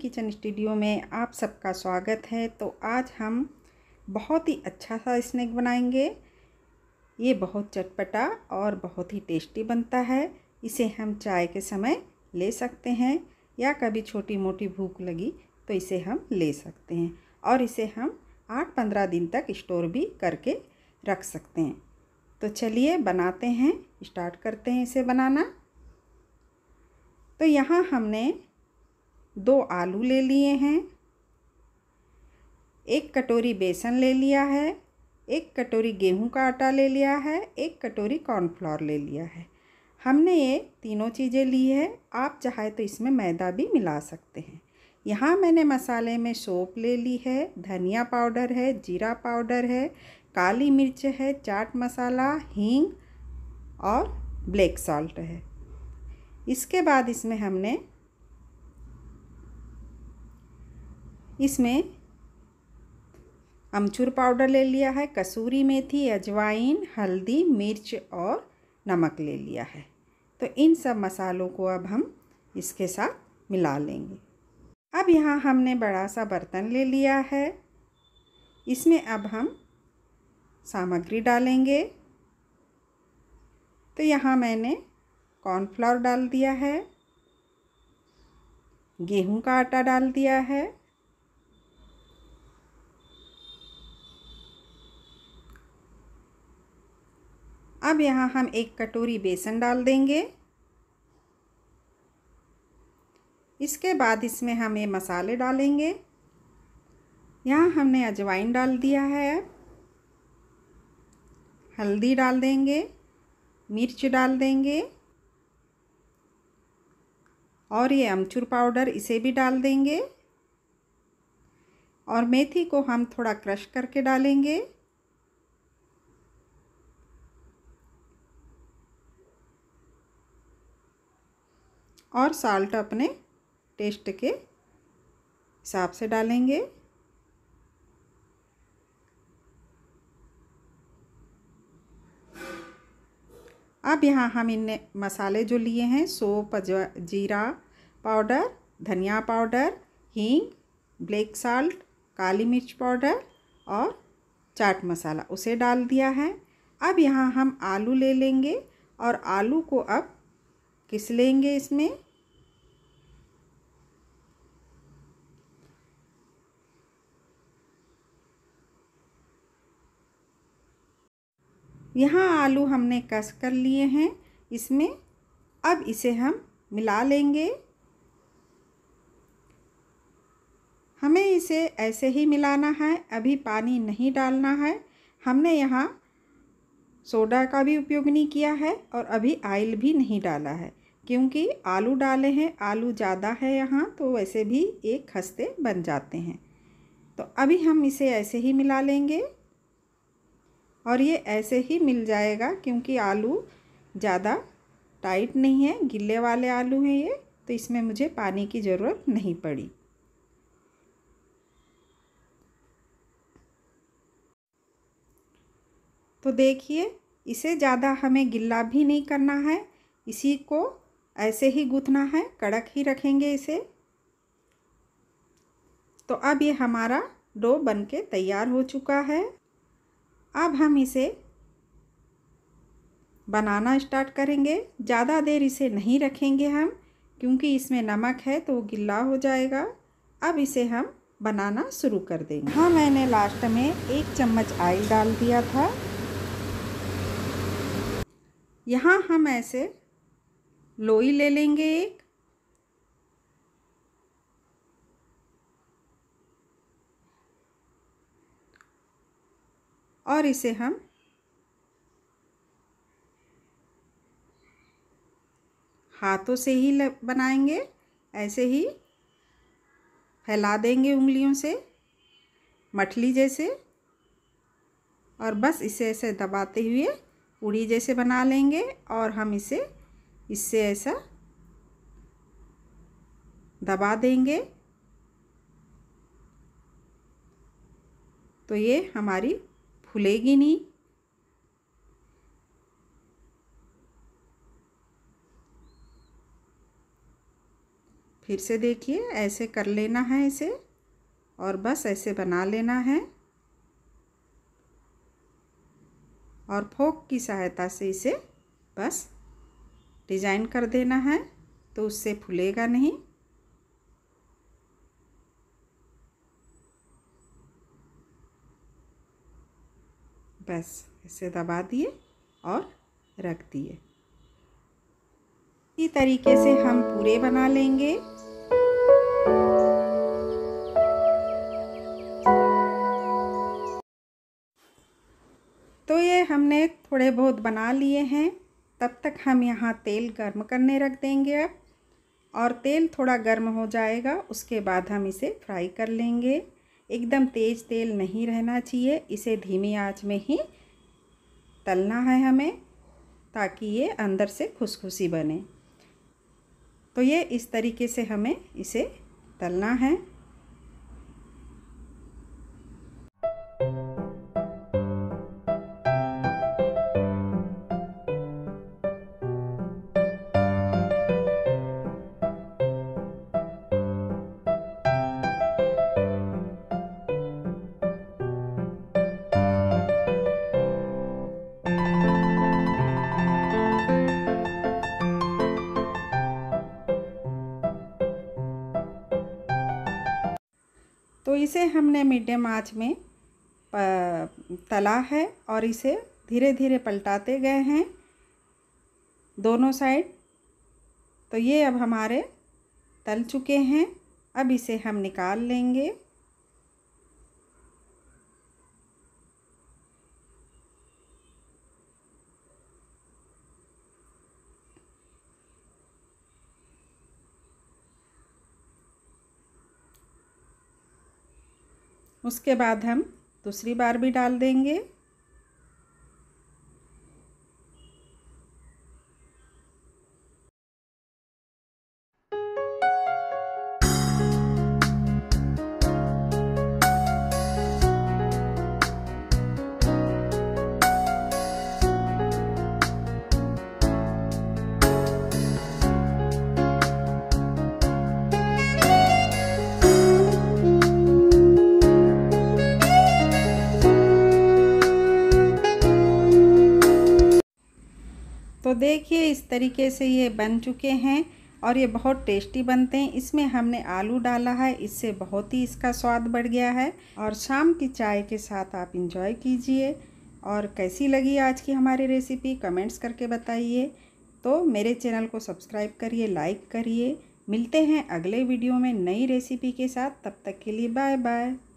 kitchen studio में आप सबका स्वागत है तो आज हम बहुत ही अच्छा सा स्नैक बनाएंगे ये बहुत चटपटा और बहुत ही टेस्टी बनता है इसे हम चाय के समय ले सकते हैं या कभी छोटी मोटी भूख लगी तो इसे हम ले सकते हैं और इसे हम आठ पंद्रह दिन तक स्टोर भी करके रख सकते हैं तो चलिए बनाते हैं स्टार्ट करते हैं इसे बनाना तो यहाँ हमने दो आलू ले लिए हैं एक कटोरी बेसन ले लिया है एक कटोरी गेहूं का आटा ले लिया है एक कटोरी कॉर्नफ्लोर ले लिया है हमने ये तीनों चीज़ें ली है आप चाहे तो इसमें मैदा भी मिला सकते हैं यहाँ मैंने मसाले में सोप ले ली है धनिया पाउडर है जीरा पाउडर है काली मिर्च है चाट मसाला हींग और ब्लैक सॉल्ट है इसके बाद इसमें हमने इसमें अमचूर पाउडर ले लिया है कसूरी मेथी अजवाइन हल्दी मिर्च और नमक ले लिया है तो इन सब मसालों को अब हम इसके साथ मिला लेंगे अब यहाँ हमने बड़ा सा बर्तन ले लिया है इसमें अब हम सामग्री डालेंगे तो यहाँ मैंने कॉर्नफ्लावर डाल दिया है गेहूं का आटा डाल दिया है अब यहाँ हम एक कटोरी बेसन डाल देंगे इसके बाद इसमें हम ये मसाले डालेंगे यहाँ हमने अजवाइन डाल दिया है हल्दी डाल देंगे मिर्च डाल देंगे और ये अमचूर पाउडर इसे भी डाल देंगे और मेथी को हम थोड़ा क्रश करके डालेंगे और साल्ट अपने टेस्ट के हिसाब से डालेंगे अब यहाँ हम इन मसाले जो लिए हैं सोप जीरा पाउडर धनिया पाउडर हींग ब्लैक साल्ट काली मिर्च पाउडर और चाट मसाला उसे डाल दिया है अब यहाँ हम आलू ले लेंगे और आलू को अब किस लेंगे इसमें यहाँ आलू हमने कस कर लिए हैं इसमें अब इसे हम मिला लेंगे हमें इसे ऐसे ही मिलाना है अभी पानी नहीं डालना है हमने यहाँ सोडा का भी उपयोग नहीं किया है और अभी आयल भी नहीं डाला है क्योंकि आलू डाले हैं आलू ज़्यादा है यहाँ तो वैसे भी एक खस्ते बन जाते हैं तो अभी हम इसे ऐसे ही मिला लेंगे और ये ऐसे ही मिल जाएगा क्योंकि आलू ज़्यादा टाइट नहीं है गिले वाले आलू हैं ये तो इसमें मुझे पानी की ज़रूरत नहीं पड़ी तो देखिए इसे ज़्यादा हमें गिल्ला भी नहीं करना है इसी को ऐसे ही गूँथना है कड़क ही रखेंगे इसे तो अब ये हमारा डो बन के तैयार हो चुका है अब हम इसे बनाना स्टार्ट करेंगे ज़्यादा देर इसे नहीं रखेंगे हम क्योंकि इसमें नमक है तो वो गिल्ला हो जाएगा अब इसे हम बनाना शुरू कर देंगे हाँ मैंने लास्ट में एक चम्मच आयल डाल दिया था यहाँ हम ऐसे लोई ले लेंगे एक और इसे हम हाथों से ही बनाएंगे ऐसे ही फैला देंगे उंगलियों से मठली जैसे और बस इसे ऐसे दबाते हुए पूड़ी जैसे बना लेंगे और हम इसे इससे ऐसा दबा देंगे तो ये हमारी फूलेगी नहीं फिर से देखिए ऐसे कर लेना है इसे और बस ऐसे बना लेना है और फोक की सहायता से इसे बस डिज़ाइन कर देना है तो उससे फूलेगा नहीं बस इसे दबा दिए और रख दिए इसी तरीके से हम पूरे बना लेंगे तो ये हमने थोड़े बहुत बना लिए हैं तब तक हम यहाँ तेल गर्म करने रख देंगे अब और तेल थोड़ा गर्म हो जाएगा उसके बाद हम इसे फ्राई कर लेंगे एकदम तेज़ तेल नहीं रहना चाहिए इसे धीमी आंच में ही तलना है हमें ताकि ये अंदर से खुशखुशी बने तो ये इस तरीके से हमें इसे तलना है इसे हमने मीडियम आँच में तला है और इसे धीरे धीरे पलटाते गए हैं दोनों साइड तो ये अब हमारे तल चुके हैं अब इसे हम निकाल लेंगे उसके बाद हम दूसरी बार भी डाल देंगे देखिए इस तरीके से ये बन चुके हैं और ये बहुत टेस्टी बनते हैं इसमें हमने आलू डाला है इससे बहुत ही इसका स्वाद बढ़ गया है और शाम की चाय के साथ आप इंजॉय कीजिए और कैसी लगी आज की हमारी रेसिपी कमेंट्स करके बताइए तो मेरे चैनल को सब्सक्राइब करिए लाइक करिए मिलते हैं अगले वीडियो में नई रेसिपी के साथ तब तक के लिए बाय बाय